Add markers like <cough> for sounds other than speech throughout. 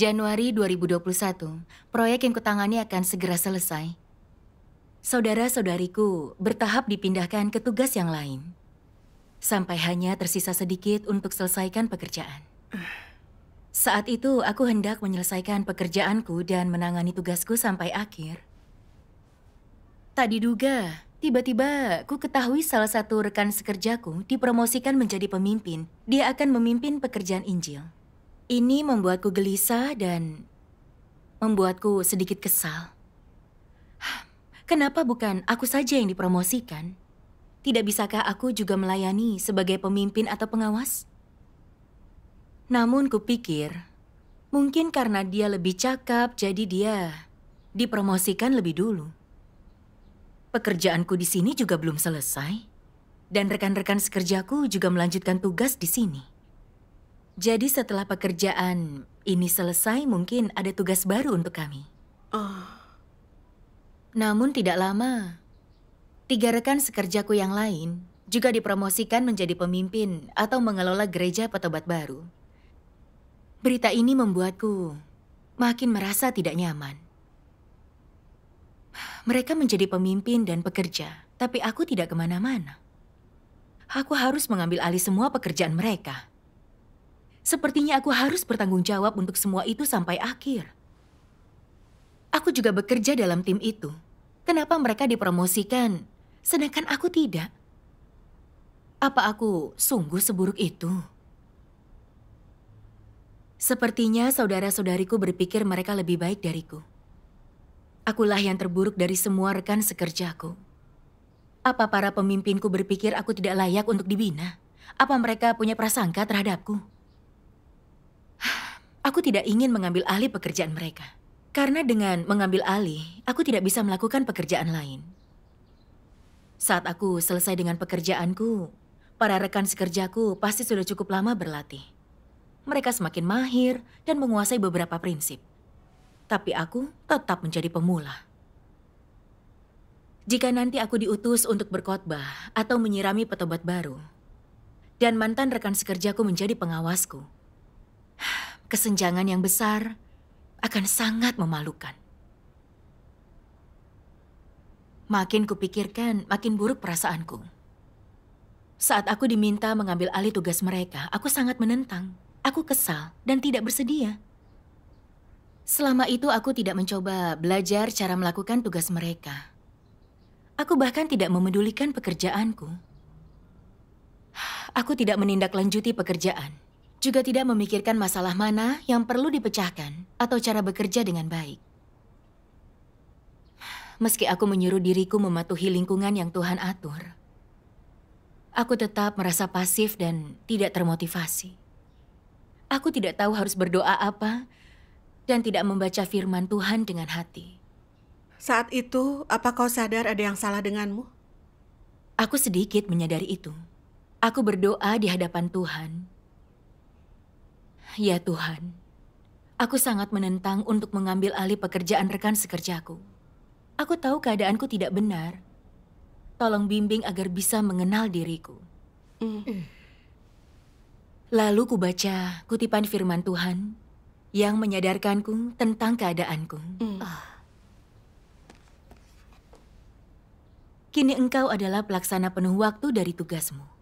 Januari 2021, proyek yang kutangani akan segera selesai. Saudara-saudariku bertahap dipindahkan ke tugas yang lain. Sampai hanya tersisa sedikit untuk selesaikan pekerjaan. Saat itu aku hendak menyelesaikan pekerjaanku dan menangani tugasku sampai akhir. Tak diduga, tiba-tiba ku ketahui salah satu rekan sekerjaku dipromosikan menjadi pemimpin. Dia akan memimpin pekerjaan Injil. Ini membuatku gelisah dan membuatku sedikit kesal. Kenapa bukan aku saja yang dipromosikan? Tidak bisakah aku juga melayani sebagai pemimpin atau pengawas? Namun kupikir, mungkin karena dia lebih cakap jadi dia dipromosikan lebih dulu. Pekerjaanku di sini juga belum selesai. Dan rekan-rekan sekerjaku juga melanjutkan tugas di sini. Jadi setelah pekerjaan ini selesai, mungkin ada tugas baru untuk kami. Oh. Namun tidak lama, tiga rekan sekerjaku yang lain juga dipromosikan menjadi pemimpin atau mengelola gereja petobat baru. Berita ini membuatku makin merasa tidak nyaman. Mereka menjadi pemimpin dan pekerja, tapi aku tidak kemana-mana. Aku harus mengambil alih semua pekerjaan mereka. Sepertinya aku harus bertanggung jawab untuk semua itu sampai akhir. Aku juga bekerja dalam tim itu. Kenapa mereka dipromosikan, sedangkan aku tidak? Apa aku sungguh seburuk itu? Sepertinya saudara-saudariku berpikir mereka lebih baik dariku. Akulah yang terburuk dari semua rekan sekerjaku. Apa para pemimpinku berpikir aku tidak layak untuk dibina? Apa mereka punya prasangka terhadapku? Aku tidak ingin mengambil alih pekerjaan mereka. Karena dengan mengambil alih, aku tidak bisa melakukan pekerjaan lain. Saat aku selesai dengan pekerjaanku, para rekan sekerjaku pasti sudah cukup lama berlatih. Mereka semakin mahir dan menguasai beberapa prinsip. Tapi aku tetap menjadi pemula. Jika nanti aku diutus untuk berkhotbah atau menyirami petobat baru, dan mantan rekan sekerjaku menjadi pengawasku, kesenjangan yang besar akan sangat memalukan. Makin kupikirkan, makin buruk perasaanku. Saat aku diminta mengambil alih tugas mereka, aku sangat menentang. Aku kesal dan tidak bersedia. Selama itu aku tidak mencoba belajar cara melakukan tugas mereka. Aku bahkan tidak memedulikan pekerjaanku. Aku tidak menindaklanjuti pekerjaan juga tidak memikirkan masalah mana yang perlu dipecahkan atau cara bekerja dengan baik. Meski aku menyuruh diriku mematuhi lingkungan yang Tuhan atur, aku tetap merasa pasif dan tidak termotivasi. Aku tidak tahu harus berdoa apa dan tidak membaca firman Tuhan dengan hati. Saat itu, apa kau sadar ada yang salah denganmu? Aku sedikit menyadari itu. Aku berdoa di hadapan Tuhan Ya Tuhan, aku sangat menentang untuk mengambil alih pekerjaan rekan sekerjaku. Aku tahu keadaanku tidak benar. Tolong bimbing agar bisa mengenal diriku. Mm. Lalu kubaca kutipan firman Tuhan yang menyadarkanku tentang keadaanku. Kini engkau adalah pelaksana penuh waktu dari tugasmu.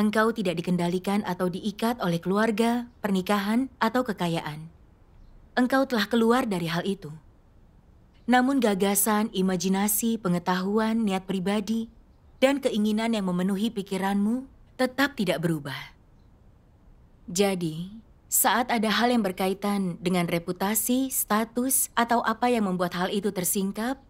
Engkau tidak dikendalikan atau diikat oleh keluarga, pernikahan, atau kekayaan. Engkau telah keluar dari hal itu. Namun gagasan, imajinasi, pengetahuan, niat pribadi, dan keinginan yang memenuhi pikiranmu tetap tidak berubah. Jadi, saat ada hal yang berkaitan dengan reputasi, status, atau apa yang membuat hal itu tersingkap,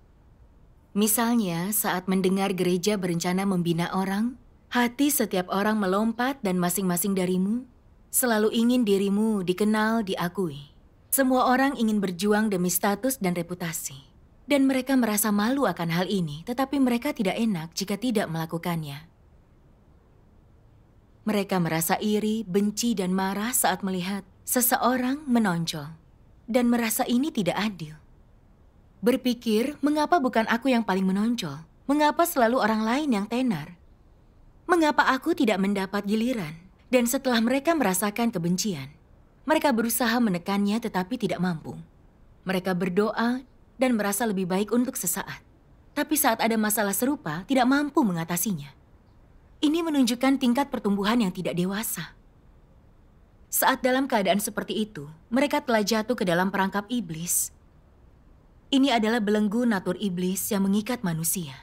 misalnya saat mendengar gereja berencana membina orang, Hati setiap orang melompat dan masing-masing darimu selalu ingin dirimu dikenal, diakui. Semua orang ingin berjuang demi status dan reputasi. Dan mereka merasa malu akan hal ini, tetapi mereka tidak enak jika tidak melakukannya. Mereka merasa iri, benci, dan marah saat melihat seseorang menonjol. Dan merasa ini tidak adil. Berpikir, mengapa bukan aku yang paling menonjol? Mengapa selalu orang lain yang tenar? Mengapa aku tidak mendapat giliran? Dan setelah mereka merasakan kebencian, mereka berusaha menekannya tetapi tidak mampu. Mereka berdoa dan merasa lebih baik untuk sesaat. Tapi saat ada masalah serupa, tidak mampu mengatasinya. Ini menunjukkan tingkat pertumbuhan yang tidak dewasa. Saat dalam keadaan seperti itu, mereka telah jatuh ke dalam perangkap iblis. Ini adalah belenggu natur iblis yang mengikat manusia.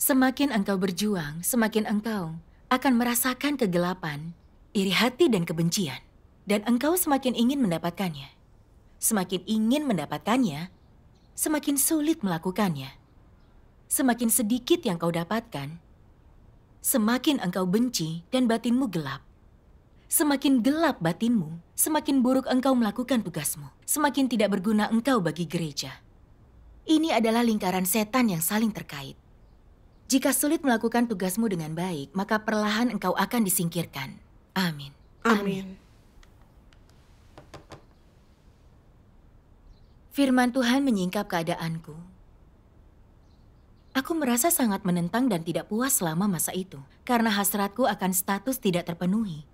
Semakin engkau berjuang, semakin engkau akan merasakan kegelapan, iri hati dan kebencian. Dan engkau semakin ingin mendapatkannya. Semakin ingin mendapatkannya, semakin sulit melakukannya. Semakin sedikit yang kau dapatkan, semakin engkau benci dan batinmu gelap. Semakin gelap batinmu, semakin buruk engkau melakukan tugasmu, semakin tidak berguna engkau bagi gereja. Ini adalah lingkaran setan yang saling terkait. Jika sulit melakukan tugasmu dengan baik, maka perlahan engkau akan disingkirkan. Amin. Amin. Firman Tuhan menyingkap keadaanku. Aku merasa sangat menentang dan tidak puas selama masa itu, karena hasratku akan status tidak terpenuhi.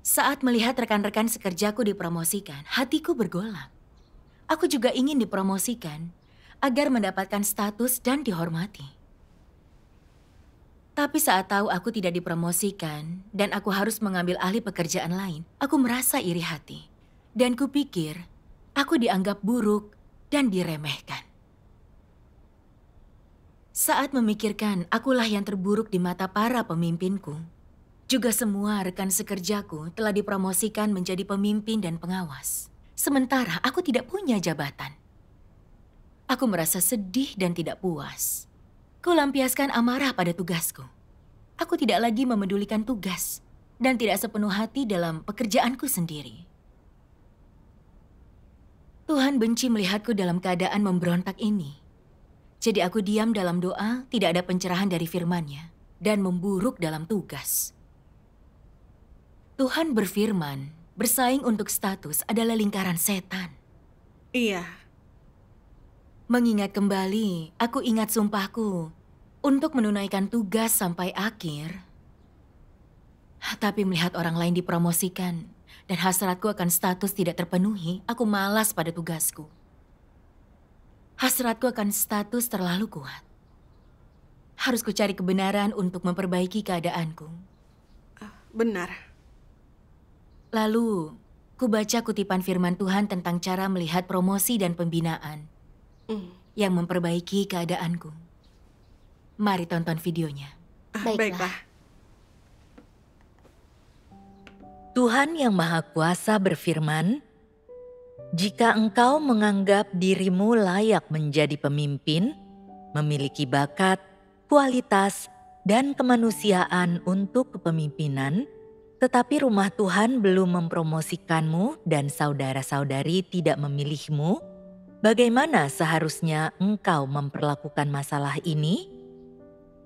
Saat melihat rekan-rekan sekerjaku dipromosikan, hatiku bergolak. Aku juga ingin dipromosikan, agar mendapatkan status dan dihormati. Tapi saat tahu aku tidak dipromosikan dan aku harus mengambil alih pekerjaan lain, aku merasa iri hati. Dan kupikir, aku dianggap buruk dan diremehkan. Saat memikirkan akulah yang terburuk di mata para pemimpinku, juga semua rekan sekerjaku telah dipromosikan menjadi pemimpin dan pengawas. Sementara aku tidak punya jabatan. Aku merasa sedih dan tidak puas. Kulampiaskan amarah pada tugasku. Aku tidak lagi memedulikan tugas dan tidak sepenuh hati dalam pekerjaanku sendiri. Tuhan benci melihatku dalam keadaan memberontak ini. Jadi aku diam dalam doa, tidak ada pencerahan dari firman-Nya, dan memburuk dalam tugas. Tuhan berfirman, bersaing untuk status adalah lingkaran setan. Iya, Mengingat kembali, aku ingat sumpahku untuk menunaikan tugas sampai akhir. Tapi melihat orang lain dipromosikan dan hasratku akan status tidak terpenuhi, aku malas pada tugasku. Hasratku akan status terlalu kuat. Harus ku cari kebenaran untuk memperbaiki keadaanku. Ah, benar. Lalu, ku baca kutipan firman Tuhan tentang cara melihat promosi dan pembinaan. Hmm. yang memperbaiki keadaanku. Mari tonton videonya. Ah, baiklah. Baiklah. Tuhan yang Maha Kuasa berfirman, "Jika engkau menganggap dirimu layak menjadi pemimpin, memiliki bakat, kualitas, dan kemanusiaan untuk kepemimpinan, tetapi rumah Tuhan belum mempromosikanmu dan saudara-saudari tidak memilihmu, Bagaimana seharusnya engkau memperlakukan masalah ini?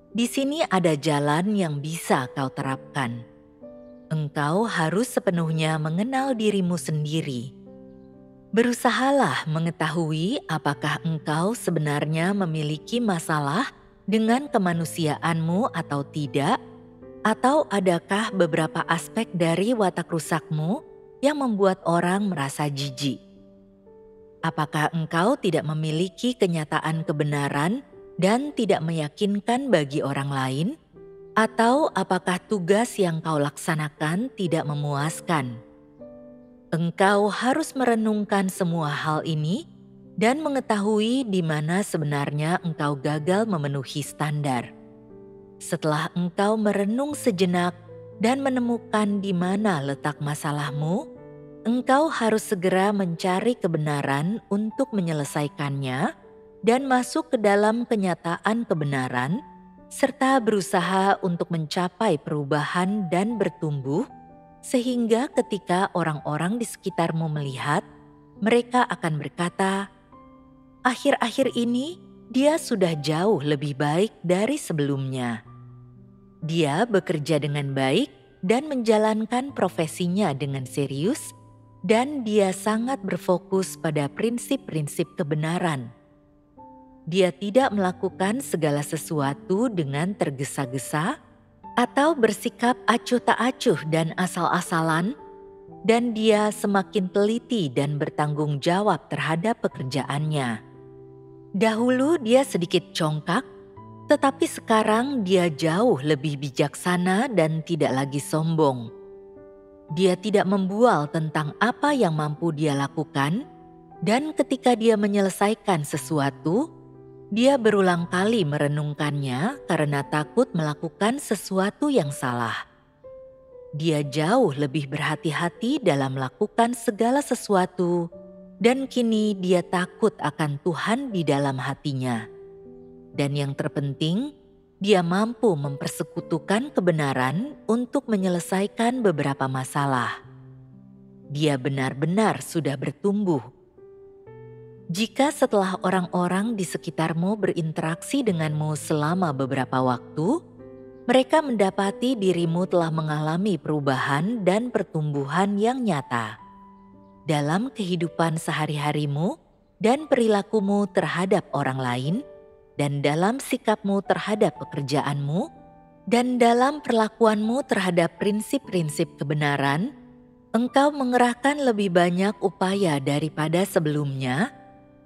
Di sini ada jalan yang bisa kau terapkan. Engkau harus sepenuhnya mengenal dirimu sendiri. Berusahalah mengetahui apakah engkau sebenarnya memiliki masalah dengan kemanusiaanmu atau tidak, atau adakah beberapa aspek dari watak rusakmu yang membuat orang merasa jijik. Apakah engkau tidak memiliki kenyataan kebenaran dan tidak meyakinkan bagi orang lain, atau apakah tugas yang kau laksanakan tidak memuaskan? Engkau harus merenungkan semua hal ini dan mengetahui di mana sebenarnya engkau gagal memenuhi standar. Setelah engkau merenung sejenak dan menemukan di mana letak masalahmu, engkau harus segera mencari kebenaran untuk menyelesaikannya dan masuk ke dalam kenyataan kebenaran, serta berusaha untuk mencapai perubahan dan bertumbuh, sehingga ketika orang-orang di sekitarmu melihat, mereka akan berkata, "Akhir-akhir ini dia sudah jauh lebih baik dari sebelumnya. Dia bekerja dengan baik dan menjalankan profesinya dengan serius." dan dia sangat berfokus pada prinsip-prinsip kebenaran. Dia tidak melakukan segala sesuatu dengan tergesa-gesa atau bersikap acuh tak acuh dan asal-asalan, dan dia semakin teliti dan bertanggung jawab terhadap pekerjaannya. Dahulu dia sedikit congkak, tetapi sekarang dia jauh lebih bijaksana dan tidak lagi sombong dia tidak membual tentang apa yang mampu dia lakukan, dan ketika dia menyelesaikan sesuatu, dia berulang kali merenungkannya karena takut melakukan sesuatu yang salah. Dia jauh lebih berhati-hati dalam melakukan segala sesuatu, dan kini dia takut akan Tuhan di dalam hatinya. Dan yang terpenting, dia mampu mempersekutukan kebenaran untuk menyelesaikan beberapa masalah. Dia benar-benar sudah bertumbuh. Jika setelah orang-orang di sekitarmu berinteraksi denganmu selama beberapa waktu, mereka mendapati dirimu telah mengalami perubahan dan pertumbuhan yang nyata dalam kehidupan sehari-harimu dan perilakumu terhadap orang lain dan dalam sikapmu terhadap pekerjaanmu, dan dalam perlakuanmu terhadap prinsip-prinsip kebenaran, engkau mengerahkan lebih banyak upaya daripada sebelumnya,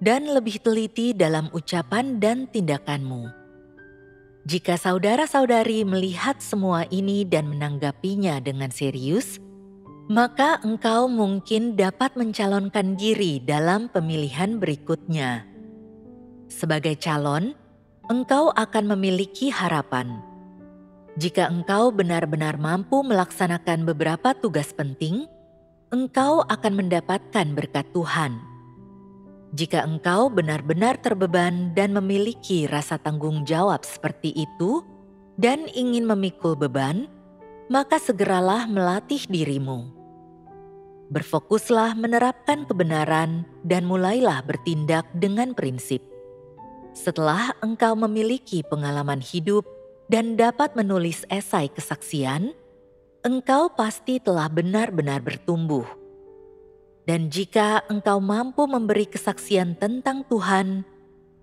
dan lebih teliti dalam ucapan dan tindakanmu. Jika saudara-saudari melihat semua ini dan menanggapinya dengan serius, maka engkau mungkin dapat mencalonkan diri dalam pemilihan berikutnya. Sebagai calon, engkau akan memiliki harapan. Jika engkau benar-benar mampu melaksanakan beberapa tugas penting, engkau akan mendapatkan berkat Tuhan. Jika engkau benar-benar terbeban dan memiliki rasa tanggung jawab seperti itu, dan ingin memikul beban, maka segeralah melatih dirimu. Berfokuslah menerapkan kebenaran dan mulailah bertindak dengan prinsip setelah engkau memiliki pengalaman hidup dan dapat menulis esai kesaksian, engkau pasti telah benar-benar bertumbuh. Dan jika engkau mampu memberi kesaksian tentang Tuhan,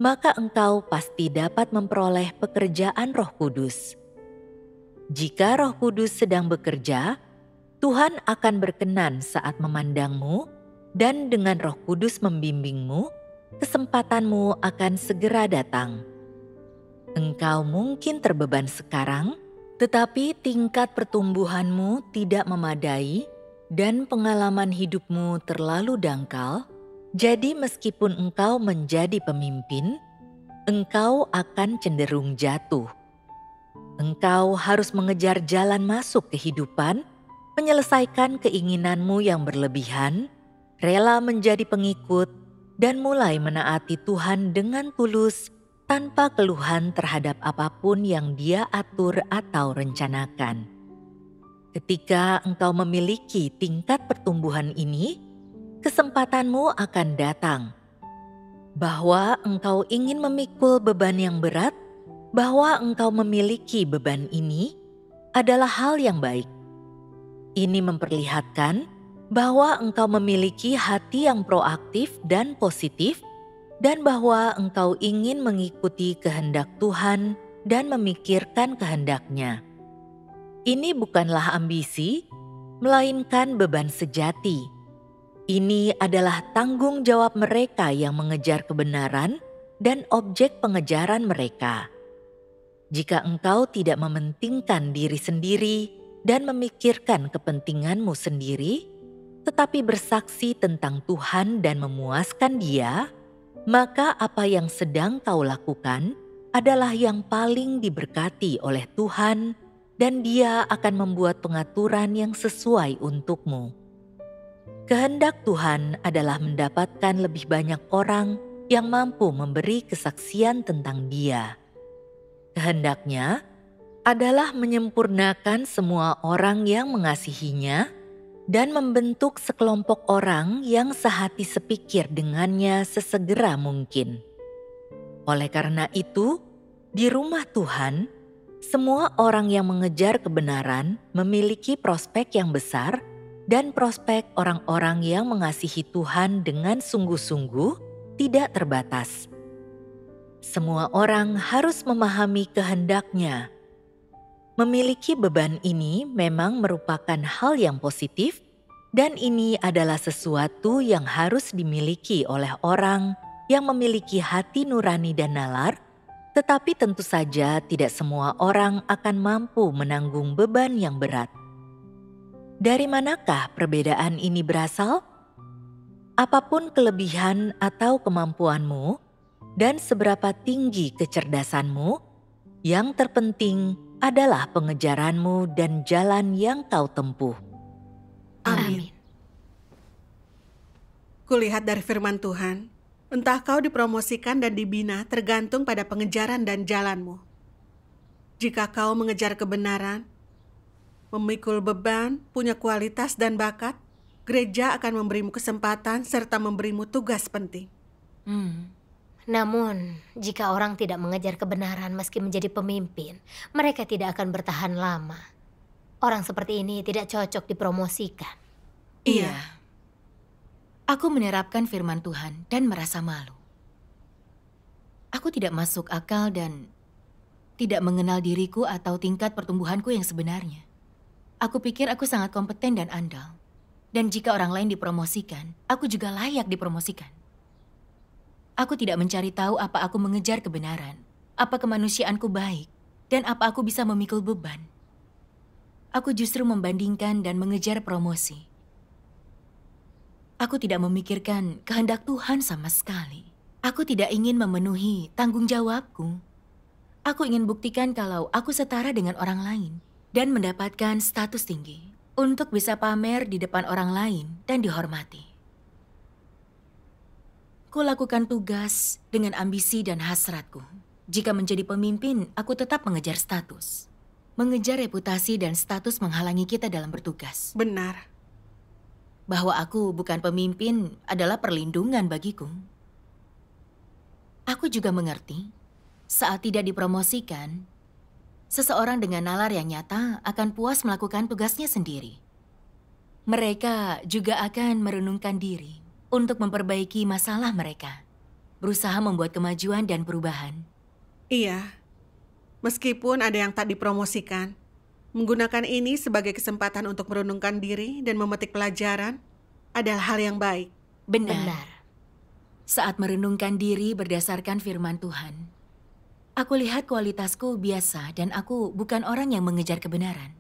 maka engkau pasti dapat memperoleh pekerjaan Roh Kudus. Jika Roh Kudus sedang bekerja, Tuhan akan berkenan saat memandangmu, dan dengan Roh Kudus membimbingmu kesempatanmu akan segera datang. Engkau mungkin terbeban sekarang, tetapi tingkat pertumbuhanmu tidak memadai dan pengalaman hidupmu terlalu dangkal. Jadi, meskipun engkau menjadi pemimpin, engkau akan cenderung jatuh. Engkau harus mengejar jalan masuk kehidupan, menyelesaikan keinginanmu yang berlebihan, rela menjadi pengikut dan mulai menaati Tuhan dengan tulus tanpa keluhan terhadap apapun yang Dia atur atau rencanakan. Ketika engkau memiliki tingkat pertumbuhan ini, kesempatanmu akan datang bahwa engkau ingin memikul beban yang berat, bahwa engkau memiliki beban ini adalah hal yang baik. Ini memperlihatkan bahwa engkau memiliki hati yang proaktif dan positif, dan bahwa engkau ingin mengikuti kehendak Tuhan dan memikirkan kehendaknya. Ini bukanlah ambisi, melainkan beban sejati. Ini adalah tanggung jawab mereka yang mengejar kebenaran dan objek pengejaran mereka. Jika engkau tidak mementingkan diri sendiri dan memikirkan kepentinganmu sendiri, tetapi bersaksi tentang Tuhan dan memuaskan Dia, maka apa yang sedang kau lakukan adalah yang paling diberkati oleh Tuhan, dan Dia akan membuat pengaturan yang sesuai untukmu. Kehendak Tuhan adalah mendapatkan lebih banyak orang yang mampu memberi kesaksian tentang Dia. Kehendaknya adalah menyempurnakan semua orang yang mengasihinya dan membentuk sekelompok orang yang sehati sepikir dengannya sesegera mungkin. Oleh karena itu, di rumah Tuhan, semua orang yang mengejar kebenaran memiliki prospek yang besar dan prospek orang-orang yang mengasihi Tuhan dengan sungguh-sungguh tidak terbatas. Semua orang harus memahami kehendaknya Memiliki beban ini memang merupakan hal yang positif, dan ini adalah sesuatu yang harus dimiliki oleh orang yang memiliki hati nurani dan nalar, tetapi tentu saja tidak semua orang akan mampu menanggung beban yang berat. Dari manakah perbedaan ini berasal? Apapun kelebihan atau kemampuanmu, dan seberapa tinggi kecerdasanmu, yang terpenting adalah pengejaranmu dan jalan yang kau tempuh. Amin. Kulihat dari firman Tuhan, entah kau dipromosikan dan dibina tergantung pada pengejaran dan jalanmu. Jika kau mengejar kebenaran, memikul beban, punya kualitas dan bakat, gereja akan memberimu kesempatan serta memberimu tugas penting. Hmm. Namun, jika orang tidak mengejar kebenaran meski menjadi pemimpin, mereka tidak akan bertahan lama. Orang seperti ini tidak cocok dipromosikan. Iya. Aku menerapkan firman Tuhan dan merasa malu. Aku tidak masuk akal dan tidak mengenal diriku atau tingkat pertumbuhanku yang sebenarnya. Aku pikir aku sangat kompeten dan andal. Dan jika orang lain dipromosikan, aku juga layak dipromosikan. Aku tidak mencari tahu apa aku mengejar kebenaran, apa kemanusiaanku baik, dan apa aku bisa memikul beban. Aku justru membandingkan dan mengejar promosi. Aku tidak memikirkan kehendak Tuhan sama sekali. Aku tidak ingin memenuhi tanggung jawabku. Aku ingin buktikan kalau aku setara dengan orang lain dan mendapatkan status tinggi untuk bisa pamer di depan orang lain dan dihormati. Aku lakukan tugas dengan ambisi dan hasratku. Jika menjadi pemimpin, aku tetap mengejar status. Mengejar reputasi dan status menghalangi kita dalam bertugas. Benar. Bahwa aku bukan pemimpin adalah perlindungan bagiku. Aku juga mengerti, saat tidak dipromosikan, seseorang dengan nalar yang nyata akan puas melakukan tugasnya sendiri. Mereka juga akan merenungkan diri untuk memperbaiki masalah mereka, berusaha membuat kemajuan dan perubahan. Iya, meskipun ada yang tak dipromosikan, menggunakan ini sebagai kesempatan untuk merenungkan diri dan memetik pelajaran adalah hal yang baik. Benar. Benar. Saat merenungkan diri berdasarkan firman Tuhan, aku lihat kualitasku biasa dan aku bukan orang yang mengejar kebenaran.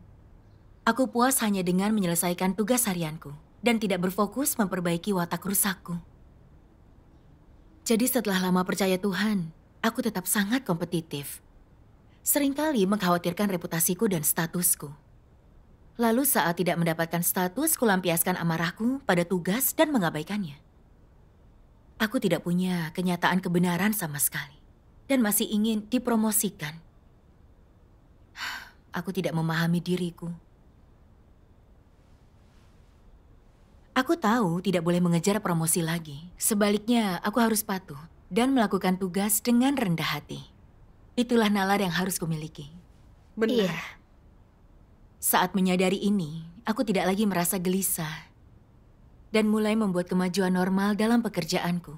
Aku puas hanya dengan menyelesaikan tugas harianku dan tidak berfokus memperbaiki watak rusakku. Jadi setelah lama percaya Tuhan, aku tetap sangat kompetitif. Seringkali mengkhawatirkan reputasiku dan statusku. Lalu saat tidak mendapatkan status, kulampiaskan amarahku pada tugas dan mengabaikannya. Aku tidak punya kenyataan kebenaran sama sekali. Dan masih ingin dipromosikan. <sighs> Aku tidak memahami diriku. Aku tahu tidak boleh mengejar promosi lagi. Sebaliknya, aku harus patuh dan melakukan tugas dengan rendah hati. Itulah nalar yang harus kumiliki. Benar. Iya. Saat menyadari ini, aku tidak lagi merasa gelisah dan mulai membuat kemajuan normal dalam pekerjaanku.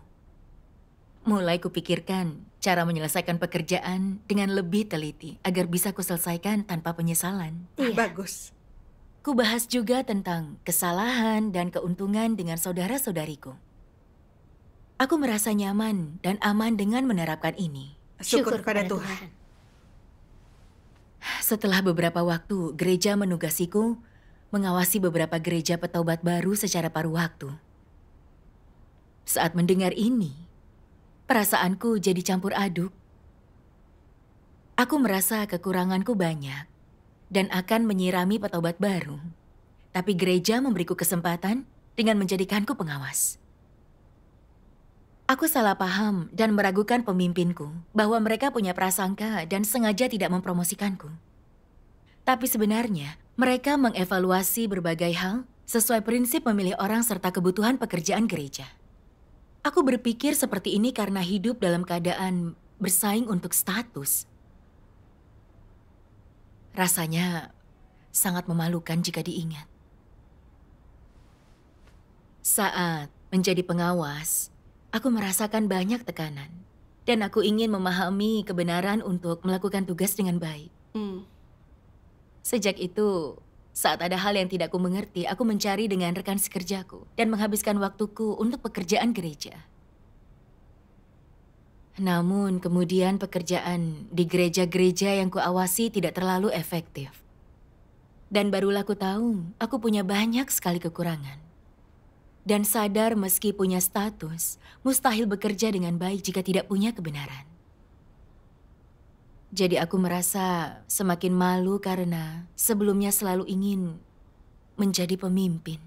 Mulai kupikirkan cara menyelesaikan pekerjaan dengan lebih teliti agar bisa kuselesaikan tanpa penyesalan. Iya. Bagus. Ku bahas juga tentang kesalahan dan keuntungan dengan saudara-saudariku. Aku merasa nyaman dan aman dengan menerapkan ini. Syukur, Syukur pada Tuhan. Tuhan. Setelah beberapa waktu, gereja menugasiku mengawasi beberapa gereja petobat baru secara paruh waktu. Saat mendengar ini, perasaanku jadi campur aduk. Aku merasa kekuranganku banyak dan akan menyirami petobat baru. Tapi gereja memberiku kesempatan dengan menjadikanku pengawas. Aku salah paham dan meragukan pemimpinku bahwa mereka punya prasangka dan sengaja tidak mempromosikanku. Tapi sebenarnya, mereka mengevaluasi berbagai hal sesuai prinsip memilih orang serta kebutuhan pekerjaan gereja. Aku berpikir seperti ini karena hidup dalam keadaan bersaing untuk status Rasanya sangat memalukan jika diingat. Saat menjadi pengawas, aku merasakan banyak tekanan. Dan aku ingin memahami kebenaran untuk melakukan tugas dengan baik. Hmm. Sejak itu, saat ada hal yang tidak ku mengerti, aku mencari dengan rekan sekerjaku dan menghabiskan waktuku untuk pekerjaan gereja. Namun kemudian pekerjaan di gereja-gereja yang kuawasi tidak terlalu efektif. Dan barulah ku tahu, aku punya banyak sekali kekurangan. Dan sadar meski punya status, mustahil bekerja dengan baik jika tidak punya kebenaran. Jadi aku merasa semakin malu karena sebelumnya selalu ingin menjadi pemimpin.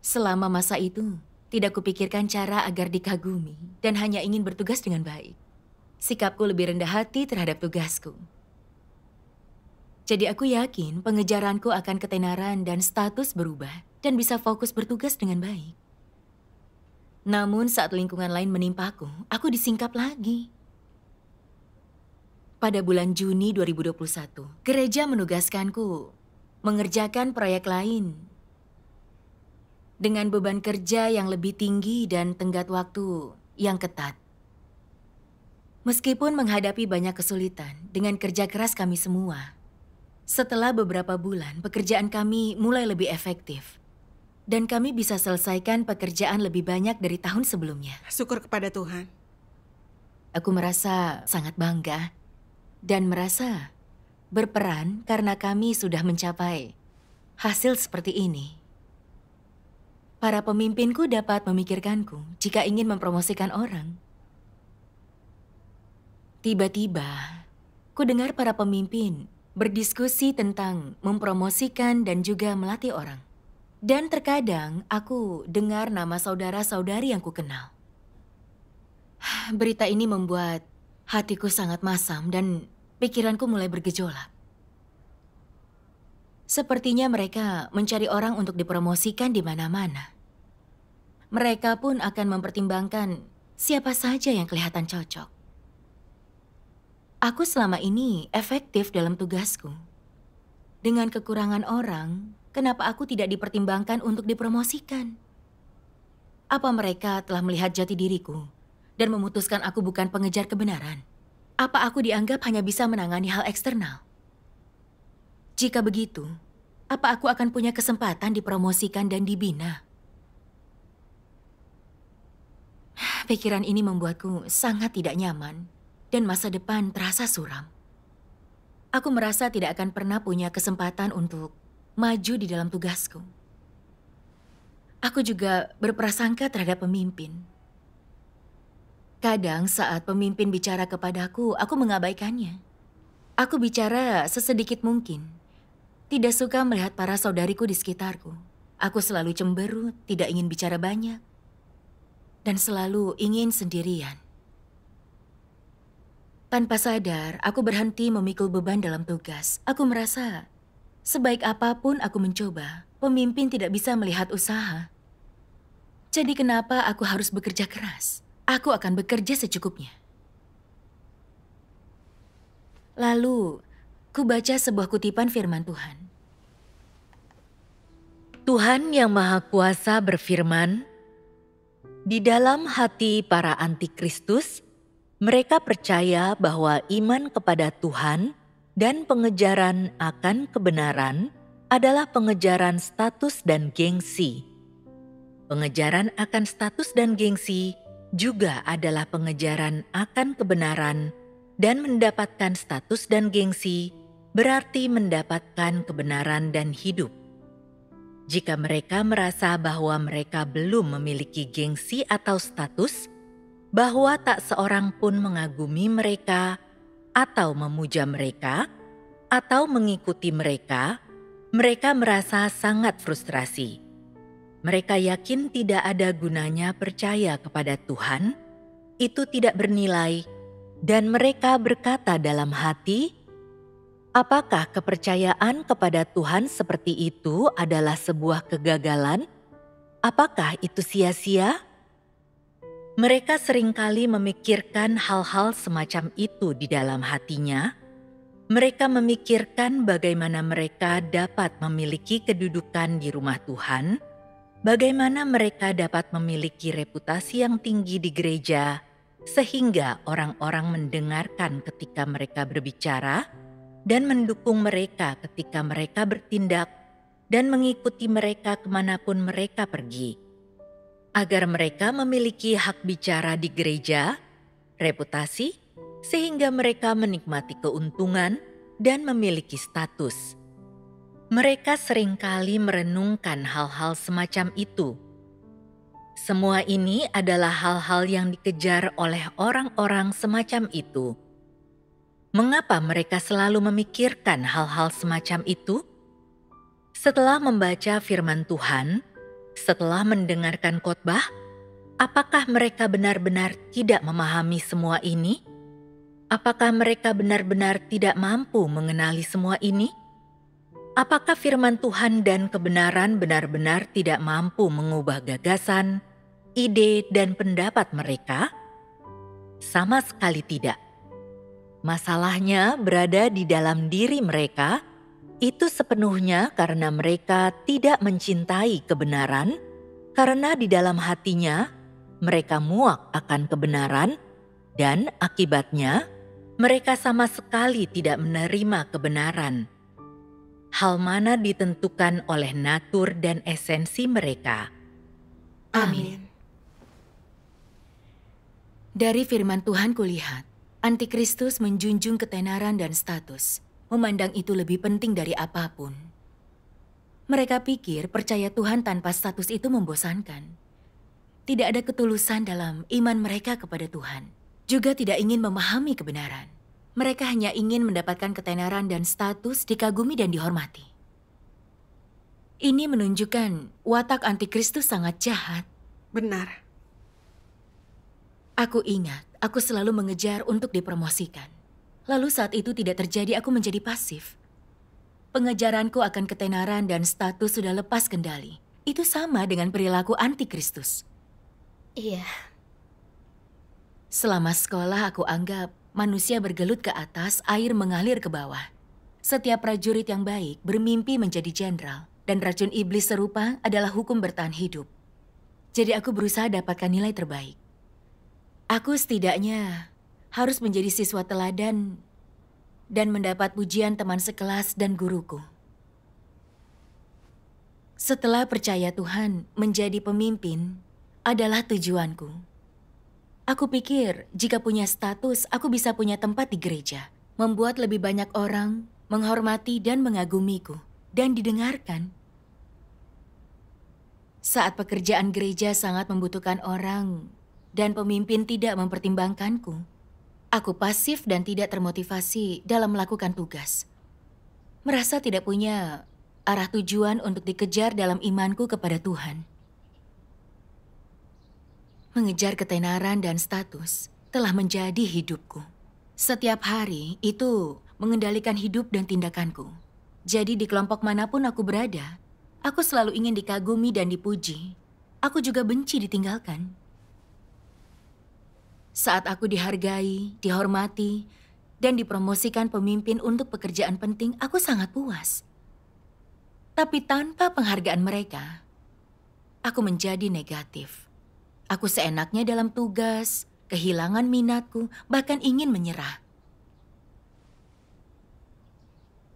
Selama masa itu, tidak kupikirkan cara agar dikagumi dan hanya ingin bertugas dengan baik. Sikapku lebih rendah hati terhadap tugasku. Jadi aku yakin pengejaranku akan ketenaran dan status berubah dan bisa fokus bertugas dengan baik. Namun saat lingkungan lain menimpaku, aku disingkap lagi. Pada bulan Juni 2021, gereja menugaskanku mengerjakan proyek lain dengan beban kerja yang lebih tinggi dan tenggat waktu yang ketat. Meskipun menghadapi banyak kesulitan dengan kerja keras kami semua, setelah beberapa bulan pekerjaan kami mulai lebih efektif. Dan kami bisa selesaikan pekerjaan lebih banyak dari tahun sebelumnya. Syukur kepada Tuhan. Aku merasa sangat bangga dan merasa berperan karena kami sudah mencapai hasil seperti ini. Para pemimpinku dapat memikirkanku jika ingin mempromosikan orang. Tiba-tiba, ku dengar para pemimpin berdiskusi tentang mempromosikan dan juga melatih orang. Dan terkadang aku dengar nama saudara-saudari yang ku kenal. Berita ini membuat hatiku sangat masam dan pikiranku mulai bergejolak. Sepertinya mereka mencari orang untuk dipromosikan di mana-mana mereka pun akan mempertimbangkan siapa saja yang kelihatan cocok. Aku selama ini efektif dalam tugasku. Dengan kekurangan orang, kenapa aku tidak dipertimbangkan untuk dipromosikan? Apa mereka telah melihat jati diriku dan memutuskan aku bukan pengejar kebenaran? Apa aku dianggap hanya bisa menangani hal eksternal? Jika begitu, apa aku akan punya kesempatan dipromosikan dan dibina? Pikiran ini membuatku sangat tidak nyaman dan masa depan terasa suram. Aku merasa tidak akan pernah punya kesempatan untuk maju di dalam tugasku. Aku juga berprasangka terhadap pemimpin. Kadang saat pemimpin bicara kepadaku, aku mengabaikannya. Aku bicara sesedikit mungkin. Tidak suka melihat para saudariku di sekitarku. Aku selalu cemberut, tidak ingin bicara banyak dan selalu ingin sendirian. Tanpa sadar, aku berhenti memikul beban dalam tugas. Aku merasa, sebaik apapun aku mencoba, pemimpin tidak bisa melihat usaha. Jadi kenapa aku harus bekerja keras? Aku akan bekerja secukupnya. Lalu, ku baca sebuah kutipan firman Tuhan. Tuhan yang Maha Kuasa berfirman, di dalam hati para antikristus, mereka percaya bahwa iman kepada Tuhan dan pengejaran akan kebenaran adalah pengejaran status dan gengsi. Pengejaran akan status dan gengsi juga adalah pengejaran akan kebenaran, dan mendapatkan status dan gengsi berarti mendapatkan kebenaran dan hidup. Jika mereka merasa bahwa mereka belum memiliki gengsi atau status, bahwa tak seorang pun mengagumi mereka, atau memuja mereka, atau mengikuti mereka, mereka merasa sangat frustrasi. Mereka yakin tidak ada gunanya percaya kepada Tuhan, itu tidak bernilai, dan mereka berkata dalam hati, Apakah kepercayaan kepada Tuhan seperti itu adalah sebuah kegagalan? Apakah itu sia-sia? Mereka seringkali memikirkan hal-hal semacam itu di dalam hatinya. Mereka memikirkan bagaimana mereka dapat memiliki kedudukan di rumah Tuhan, bagaimana mereka dapat memiliki reputasi yang tinggi di gereja, sehingga orang-orang mendengarkan ketika mereka berbicara dan mendukung mereka ketika mereka bertindak dan mengikuti mereka kemanapun mereka pergi, agar mereka memiliki hak bicara di gereja, reputasi, sehingga mereka menikmati keuntungan dan memiliki status. Mereka seringkali merenungkan hal-hal semacam itu. Semua ini adalah hal-hal yang dikejar oleh orang-orang semacam itu mengapa mereka selalu memikirkan hal-hal semacam itu? Setelah membaca firman Tuhan, setelah mendengarkan khotbah, apakah mereka benar-benar tidak memahami semua ini? Apakah mereka benar-benar tidak mampu mengenali semua ini? Apakah firman Tuhan dan kebenaran benar-benar tidak mampu mengubah gagasan, ide, dan pendapat mereka? Sama sekali tidak. Masalahnya berada di dalam diri mereka. Itu sepenuhnya karena mereka tidak mencintai kebenaran, karena di dalam hatinya mereka muak akan kebenaran, dan akibatnya mereka sama sekali tidak menerima kebenaran. Hal mana ditentukan oleh natur dan esensi mereka. Amin. Dari firman Tuhan kulihat, Antikristus menjunjung ketenaran dan status, memandang itu lebih penting dari apapun. Mereka pikir percaya Tuhan tanpa status itu membosankan. Tidak ada ketulusan dalam iman mereka kepada Tuhan. Juga tidak ingin memahami kebenaran. Mereka hanya ingin mendapatkan ketenaran dan status dikagumi dan dihormati. Ini menunjukkan watak antikristus sangat jahat. Benar. Aku ingat, Aku selalu mengejar untuk dipromosikan. Lalu saat itu tidak terjadi aku menjadi pasif. Pengejaranku akan ketenaran dan status sudah lepas kendali. Itu sama dengan perilaku antikristus. Iya. Selama sekolah aku anggap manusia bergelut ke atas, air mengalir ke bawah. Setiap prajurit yang baik bermimpi menjadi jenderal dan racun iblis serupa adalah hukum bertahan hidup. Jadi aku berusaha dapatkan nilai terbaik. Aku setidaknya harus menjadi siswa teladan dan mendapat pujian teman sekelas dan guruku. Setelah percaya Tuhan menjadi pemimpin adalah tujuanku. Aku pikir jika punya status, aku bisa punya tempat di gereja, membuat lebih banyak orang menghormati dan mengagumiku, dan didengarkan. Saat pekerjaan gereja sangat membutuhkan orang dan pemimpin tidak mempertimbangkanku. Aku pasif dan tidak termotivasi dalam melakukan tugas. Merasa tidak punya arah tujuan untuk dikejar dalam imanku kepada Tuhan. Mengejar ketenaran dan status telah menjadi hidupku. Setiap hari itu mengendalikan hidup dan tindakanku. Jadi di kelompok manapun aku berada, aku selalu ingin dikagumi dan dipuji. Aku juga benci ditinggalkan. Saat aku dihargai, dihormati, dan dipromosikan pemimpin untuk pekerjaan penting, aku sangat puas. Tapi tanpa penghargaan mereka, aku menjadi negatif. Aku seenaknya dalam tugas, kehilangan minatku, bahkan ingin menyerah.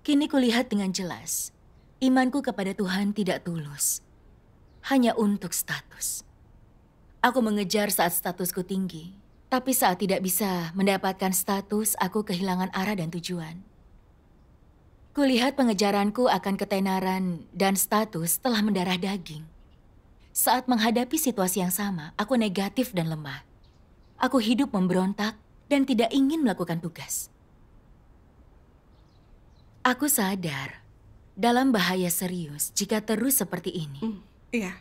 Kini kulihat dengan jelas, imanku kepada Tuhan tidak tulus. Hanya untuk status. Aku mengejar saat statusku tinggi, tapi saat tidak bisa mendapatkan status, aku kehilangan arah dan tujuan. Kulihat pengejaranku akan ketenaran dan status telah mendarah daging. Saat menghadapi situasi yang sama, aku negatif dan lemah. Aku hidup memberontak dan tidak ingin melakukan tugas. Aku sadar dalam bahaya serius jika terus seperti ini. Mm, iya.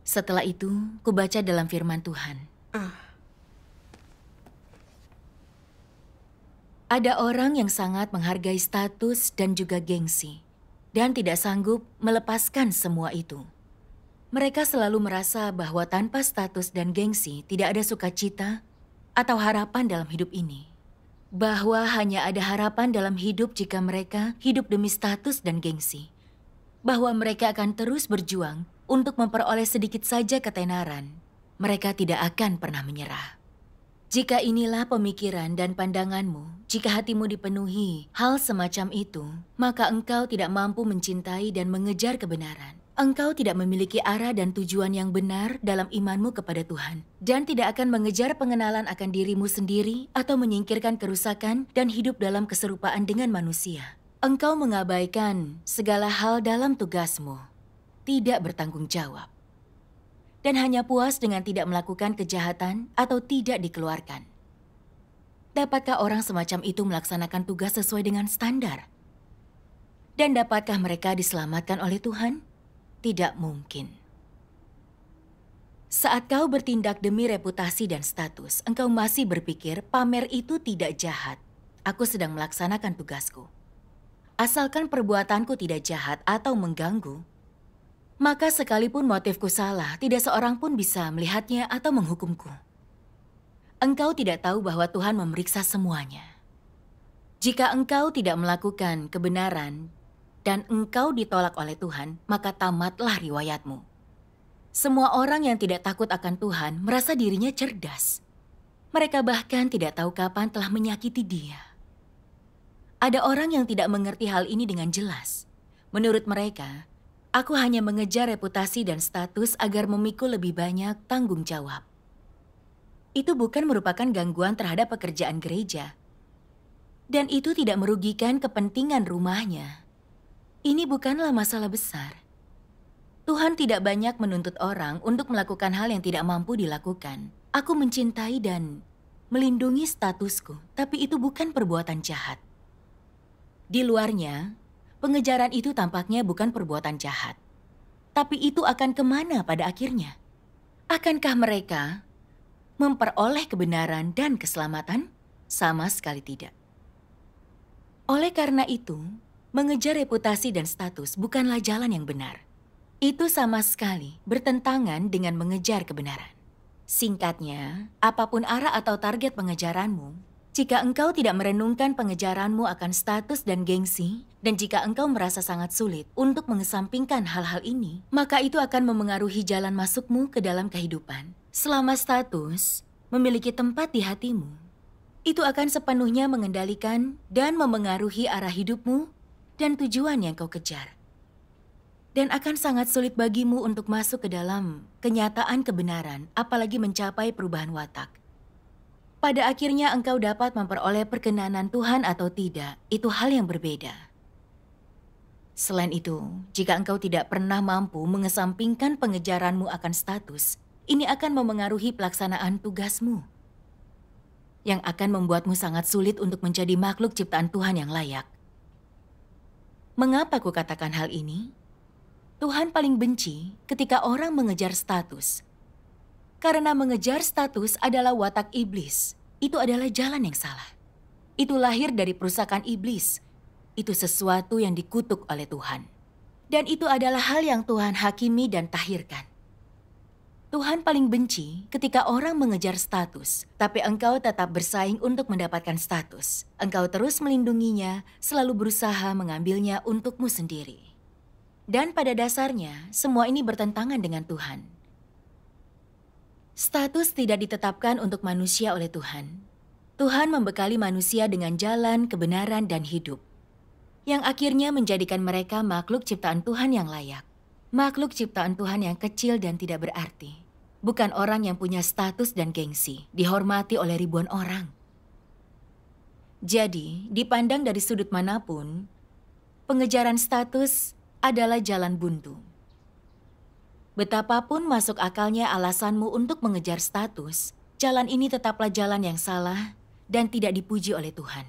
Setelah itu, kubaca dalam firman Tuhan. Uh. Ada orang yang sangat menghargai status dan juga gengsi, dan tidak sanggup melepaskan semua itu. Mereka selalu merasa bahwa tanpa status dan gengsi tidak ada sukacita atau harapan dalam hidup ini. Bahwa hanya ada harapan dalam hidup jika mereka hidup demi status dan gengsi. Bahwa mereka akan terus berjuang untuk memperoleh sedikit saja ketenaran. Mereka tidak akan pernah menyerah. Jika inilah pemikiran dan pandanganmu, jika hatimu dipenuhi hal semacam itu, maka engkau tidak mampu mencintai dan mengejar kebenaran. Engkau tidak memiliki arah dan tujuan yang benar dalam imanmu kepada Tuhan, dan tidak akan mengejar pengenalan akan dirimu sendiri atau menyingkirkan kerusakan dan hidup dalam keserupaan dengan manusia. Engkau mengabaikan segala hal dalam tugasmu, tidak bertanggung jawab dan hanya puas dengan tidak melakukan kejahatan atau tidak dikeluarkan. Dapatkah orang semacam itu melaksanakan tugas sesuai dengan standar? Dan dapatkah mereka diselamatkan oleh Tuhan? Tidak mungkin. Saat kau bertindak demi reputasi dan status, engkau masih berpikir pamer itu tidak jahat. Aku sedang melaksanakan tugasku. Asalkan perbuatanku tidak jahat atau mengganggu, maka sekalipun motifku salah, tidak seorang pun bisa melihatnya atau menghukumku. Engkau tidak tahu bahwa Tuhan memeriksa semuanya. Jika engkau tidak melakukan kebenaran dan engkau ditolak oleh Tuhan, maka tamatlah riwayatmu. Semua orang yang tidak takut akan Tuhan merasa dirinya cerdas. Mereka bahkan tidak tahu kapan telah menyakiti Dia. Ada orang yang tidak mengerti hal ini dengan jelas. Menurut mereka, Aku hanya mengejar reputasi dan status agar memikul lebih banyak tanggung jawab. Itu bukan merupakan gangguan terhadap pekerjaan gereja. Dan itu tidak merugikan kepentingan rumahnya. Ini bukanlah masalah besar. Tuhan tidak banyak menuntut orang untuk melakukan hal yang tidak mampu dilakukan. Aku mencintai dan melindungi statusku, tapi itu bukan perbuatan jahat. Di luarnya, Pengejaran itu tampaknya bukan perbuatan jahat. Tapi itu akan kemana pada akhirnya? Akankah mereka memperoleh kebenaran dan keselamatan? Sama sekali tidak. Oleh karena itu, mengejar reputasi dan status bukanlah jalan yang benar. Itu sama sekali bertentangan dengan mengejar kebenaran. Singkatnya, apapun arah atau target pengejaranmu, jika engkau tidak merenungkan pengejaranmu akan status dan gengsi, dan jika engkau merasa sangat sulit untuk mengesampingkan hal-hal ini, maka itu akan memengaruhi jalan masukmu ke dalam kehidupan. Selama status memiliki tempat di hatimu, itu akan sepenuhnya mengendalikan dan memengaruhi arah hidupmu dan tujuan yang kau kejar. Dan akan sangat sulit bagimu untuk masuk ke dalam kenyataan kebenaran, apalagi mencapai perubahan watak pada akhirnya engkau dapat memperoleh perkenanan Tuhan atau tidak, itu hal yang berbeda. Selain itu, jika engkau tidak pernah mampu mengesampingkan pengejaranmu akan status, ini akan memengaruhi pelaksanaan tugasmu. Yang akan membuatmu sangat sulit untuk menjadi makhluk ciptaan Tuhan yang layak. Mengapa kukatakan hal ini? Tuhan paling benci ketika orang mengejar status, karena mengejar status adalah watak iblis. Itu adalah jalan yang salah. Itu lahir dari perusakan iblis. Itu sesuatu yang dikutuk oleh Tuhan. Dan itu adalah hal yang Tuhan hakimi dan tahirkan. Tuhan paling benci ketika orang mengejar status, tapi engkau tetap bersaing untuk mendapatkan status. Engkau terus melindunginya, selalu berusaha mengambilnya untukmu sendiri. Dan pada dasarnya, semua ini bertentangan dengan Tuhan. Status tidak ditetapkan untuk manusia oleh Tuhan. Tuhan membekali manusia dengan jalan, kebenaran, dan hidup, yang akhirnya menjadikan mereka makhluk ciptaan Tuhan yang layak, makhluk ciptaan Tuhan yang kecil dan tidak berarti, bukan orang yang punya status dan gengsi, dihormati oleh ribuan orang. Jadi, dipandang dari sudut manapun, pengejaran status adalah jalan buntu. Betapapun masuk akalnya alasanmu untuk mengejar status, jalan ini tetaplah jalan yang salah dan tidak dipuji oleh Tuhan.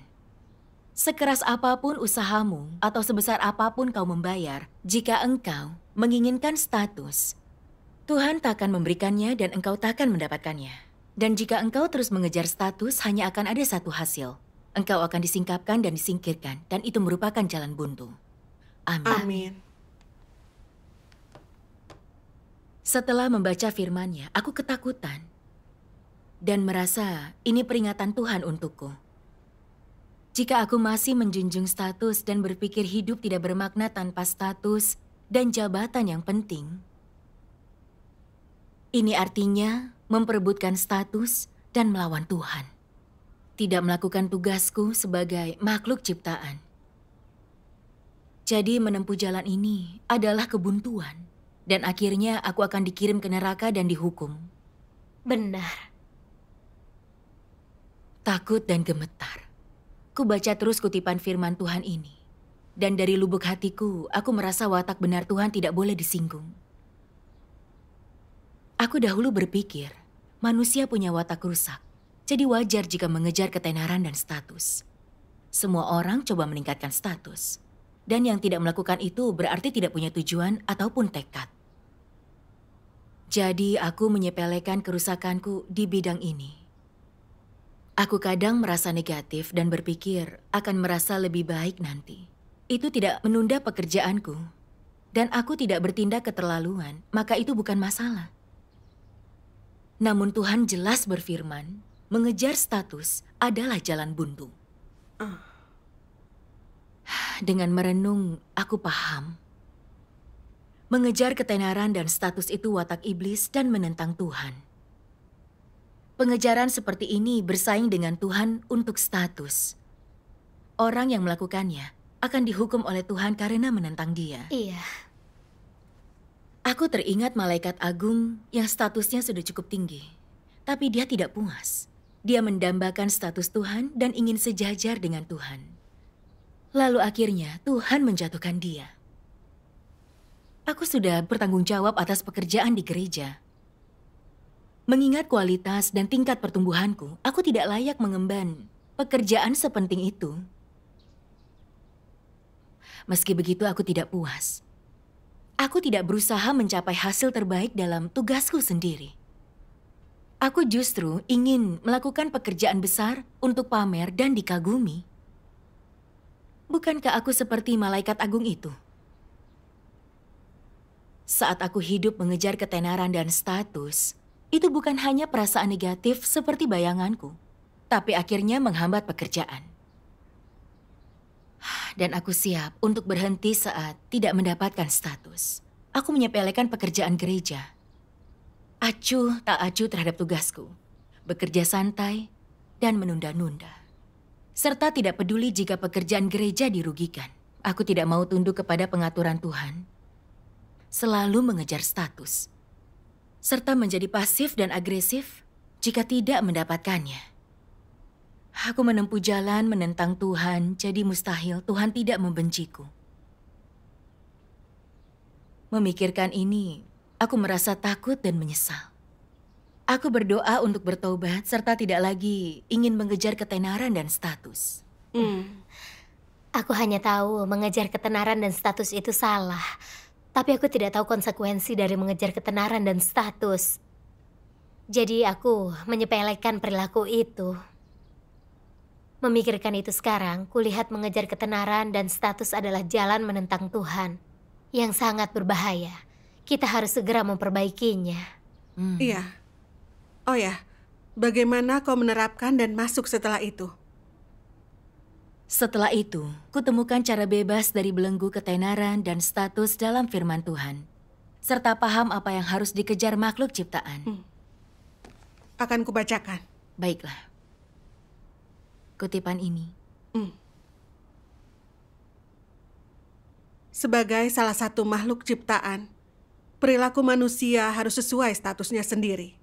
Sekeras apapun usahamu atau sebesar apapun kau membayar, jika engkau menginginkan status, Tuhan tak akan memberikannya dan engkau tak akan mendapatkannya. Dan jika engkau terus mengejar status, hanya akan ada satu hasil. Engkau akan disingkapkan dan disingkirkan, dan itu merupakan jalan buntu. Amin. Amin. Setelah membaca firmannya, aku ketakutan dan merasa ini peringatan Tuhan untukku. Jika aku masih menjunjung status dan berpikir hidup tidak bermakna tanpa status dan jabatan yang penting, ini artinya memperebutkan status dan melawan Tuhan. Tidak melakukan tugasku sebagai makhluk ciptaan. Jadi menempuh jalan ini adalah kebuntuan dan akhirnya aku akan dikirim ke neraka dan dihukum. Benar. Takut dan gemetar. Ku baca terus kutipan firman Tuhan ini. Dan dari lubuk hatiku, aku merasa watak benar Tuhan tidak boleh disinggung. Aku dahulu berpikir, manusia punya watak rusak. Jadi wajar jika mengejar ketenaran dan status. Semua orang coba meningkatkan status. Dan yang tidak melakukan itu berarti tidak punya tujuan ataupun tekad. Jadi aku menyepelekan kerusakanku di bidang ini. Aku kadang merasa negatif dan berpikir akan merasa lebih baik nanti. Itu tidak menunda pekerjaanku. Dan aku tidak bertindak keterlaluan, maka itu bukan masalah. Namun Tuhan jelas berfirman, mengejar status adalah jalan buntu. Ah. Dengan merenung, aku paham Mengejar ketenaran dan status itu watak iblis dan menentang Tuhan. Pengejaran seperti ini bersaing dengan Tuhan untuk status. Orang yang melakukannya akan dihukum oleh Tuhan karena menentang dia. Iya. Aku teringat malaikat agung yang statusnya sudah cukup tinggi. Tapi dia tidak puas. Dia mendambakan status Tuhan dan ingin sejajar dengan Tuhan. Lalu akhirnya Tuhan menjatuhkan dia. Aku sudah bertanggung jawab atas pekerjaan di gereja. Mengingat kualitas dan tingkat pertumbuhanku, aku tidak layak mengemban pekerjaan sepenting itu. Meski begitu, aku tidak puas. Aku tidak berusaha mencapai hasil terbaik dalam tugasku sendiri. Aku justru ingin melakukan pekerjaan besar untuk pamer dan dikagumi. Bukankah aku seperti malaikat agung itu? Saat aku hidup mengejar ketenaran dan status, itu bukan hanya perasaan negatif seperti bayanganku, tapi akhirnya menghambat pekerjaan. Dan aku siap untuk berhenti saat tidak mendapatkan status. Aku menyepelekan pekerjaan gereja. Acuh tak acuh terhadap tugasku, bekerja santai, dan menunda-nunda. Serta tidak peduli jika pekerjaan gereja dirugikan. Aku tidak mau tunduk kepada pengaturan Tuhan selalu mengejar status, serta menjadi pasif dan agresif jika tidak mendapatkannya. Aku menempuh jalan menentang Tuhan, jadi mustahil Tuhan tidak membenciku. Memikirkan ini, aku merasa takut dan menyesal. Aku berdoa untuk bertobat serta tidak lagi ingin mengejar ketenaran dan status. Hmm. Aku hanya tahu mengejar ketenaran dan status itu salah. Tapi aku tidak tahu konsekuensi dari mengejar ketenaran dan status. Jadi aku menyepelekan perilaku itu. Memikirkan itu sekarang, kulihat mengejar ketenaran dan status adalah jalan menentang Tuhan yang sangat berbahaya. Kita harus segera memperbaikinya. Hmm. Iya. Oh ya, bagaimana kau menerapkan dan masuk setelah itu? Setelah itu, kutemukan cara bebas dari belenggu ketenaran dan status dalam firman Tuhan, serta paham apa yang harus dikejar makhluk ciptaan. Hmm. Akan kubacakan. Baiklah. Kutipan ini. Hmm. Sebagai salah satu makhluk ciptaan, perilaku manusia harus sesuai statusnya sendiri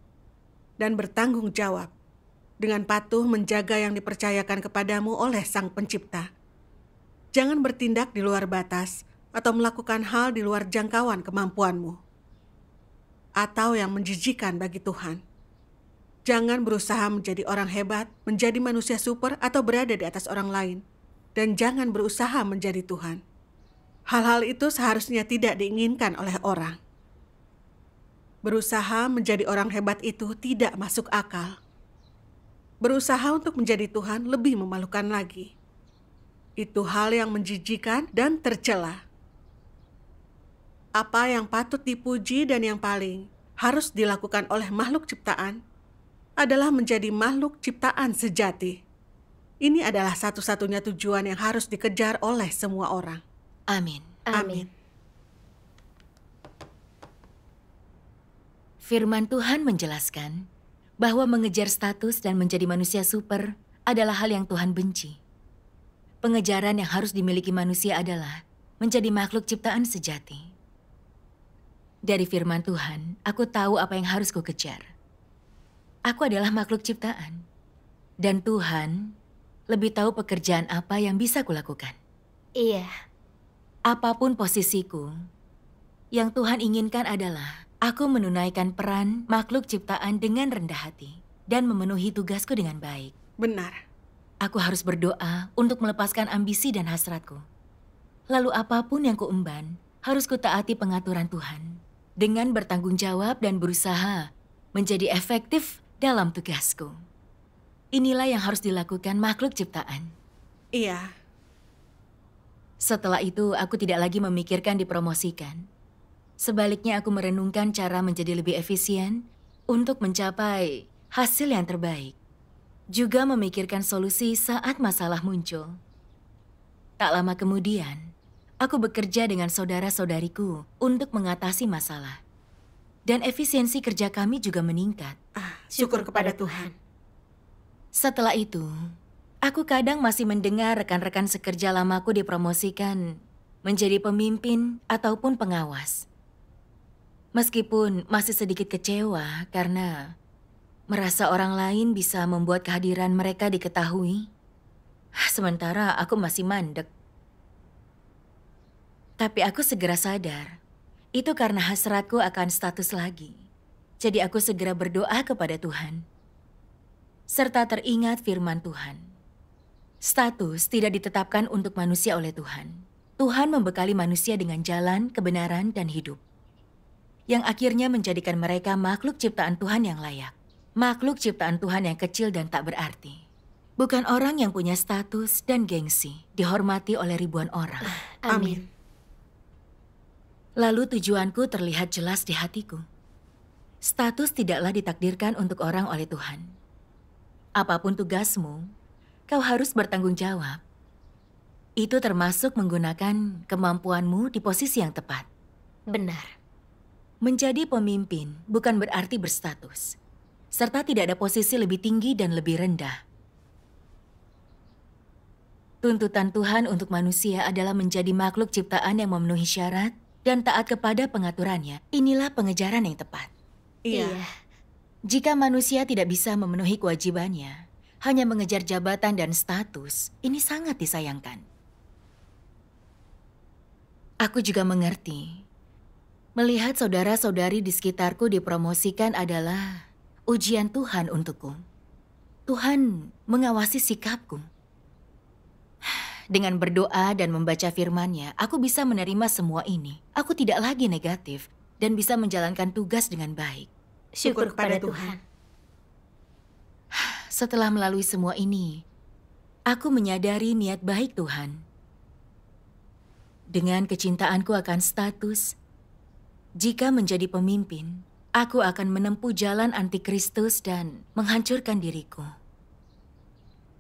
dan bertanggung jawab dengan patuh menjaga yang dipercayakan kepadamu oleh Sang Pencipta. Jangan bertindak di luar batas atau melakukan hal di luar jangkauan kemampuanmu, atau yang menjijikan bagi Tuhan. Jangan berusaha menjadi orang hebat, menjadi manusia super, atau berada di atas orang lain, dan jangan berusaha menjadi Tuhan. Hal-hal itu seharusnya tidak diinginkan oleh orang. Berusaha menjadi orang hebat itu tidak masuk akal berusaha untuk menjadi Tuhan lebih memalukan lagi. Itu hal yang menjijikan dan tercela. Apa yang patut dipuji dan yang paling harus dilakukan oleh makhluk ciptaan adalah menjadi makhluk ciptaan sejati. Ini adalah satu-satunya tujuan yang harus dikejar oleh semua orang. Amin. Amin. Amin. Firman Tuhan menjelaskan, bahwa mengejar status dan menjadi manusia super adalah hal yang Tuhan benci. Pengejaran yang harus dimiliki manusia adalah menjadi makhluk ciptaan sejati. Dari firman Tuhan, aku tahu apa yang harus kukejar. Aku adalah makhluk ciptaan. Dan Tuhan lebih tahu pekerjaan apa yang bisa kulakukan. Iya. Apapun posisiku, yang Tuhan inginkan adalah Aku menunaikan peran makhluk ciptaan dengan rendah hati dan memenuhi tugasku dengan baik. Benar. Aku harus berdoa untuk melepaskan ambisi dan hasratku. Lalu apapun yang kuemban, harus kutaati pengaturan Tuhan. Dengan bertanggung jawab dan berusaha menjadi efektif dalam tugasku. Inilah yang harus dilakukan makhluk ciptaan. Iya. Setelah itu, aku tidak lagi memikirkan dipromosikan. Sebaliknya aku merenungkan cara menjadi lebih efisien untuk mencapai hasil yang terbaik. Juga memikirkan solusi saat masalah muncul. Tak lama kemudian, aku bekerja dengan saudara-saudariku untuk mengatasi masalah. Dan efisiensi kerja kami juga meningkat. Ah, syukur kepada Tuhan. Setelah itu, aku kadang masih mendengar rekan-rekan sekerja lamaku dipromosikan menjadi pemimpin ataupun pengawas. Meskipun masih sedikit kecewa karena merasa orang lain bisa membuat kehadiran mereka diketahui, sementara aku masih mandek. Tapi aku segera sadar, itu karena hasratku akan status lagi. Jadi aku segera berdoa kepada Tuhan. Serta teringat firman Tuhan. Status tidak ditetapkan untuk manusia oleh Tuhan. Tuhan membekali manusia dengan jalan, kebenaran, dan hidup yang akhirnya menjadikan mereka makhluk ciptaan Tuhan yang layak. Makhluk ciptaan Tuhan yang kecil dan tak berarti. Bukan orang yang punya status dan gengsi, dihormati oleh ribuan orang. Uh, amin. Lalu tujuanku terlihat jelas di hatiku. Status tidaklah ditakdirkan untuk orang oleh Tuhan. Apapun tugasmu, kau harus bertanggung jawab. Itu termasuk menggunakan kemampuanmu di posisi yang tepat. Benar. Menjadi pemimpin bukan berarti berstatus, serta tidak ada posisi lebih tinggi dan lebih rendah. Tuntutan Tuhan untuk manusia adalah menjadi makhluk ciptaan yang memenuhi syarat dan taat kepada pengaturannya. Inilah pengejaran yang tepat. Iya. iya. Jika manusia tidak bisa memenuhi kewajibannya, hanya mengejar jabatan dan status, ini sangat disayangkan. Aku juga mengerti Melihat saudara-saudari di sekitarku dipromosikan adalah ujian Tuhan untukku. Tuhan mengawasi sikapku. Dengan berdoa dan membaca firman-Nya, aku bisa menerima semua ini. Aku tidak lagi negatif dan bisa menjalankan tugas dengan baik. Syukur kepada Tuhan. <sighs> Setelah melalui semua ini, aku menyadari niat baik Tuhan. Dengan kecintaanku akan status, jika menjadi pemimpin, aku akan menempuh jalan antikristus dan menghancurkan diriku.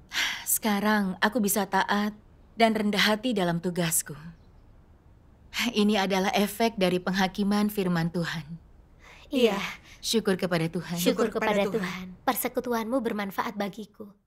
<sighs> Sekarang aku bisa taat dan rendah hati dalam tugasku. Ini adalah efek dari penghakiman firman Tuhan. Iya. Syukur kepada Tuhan. Syukur kepada Tuhan. Persekutuanmu bermanfaat bagiku.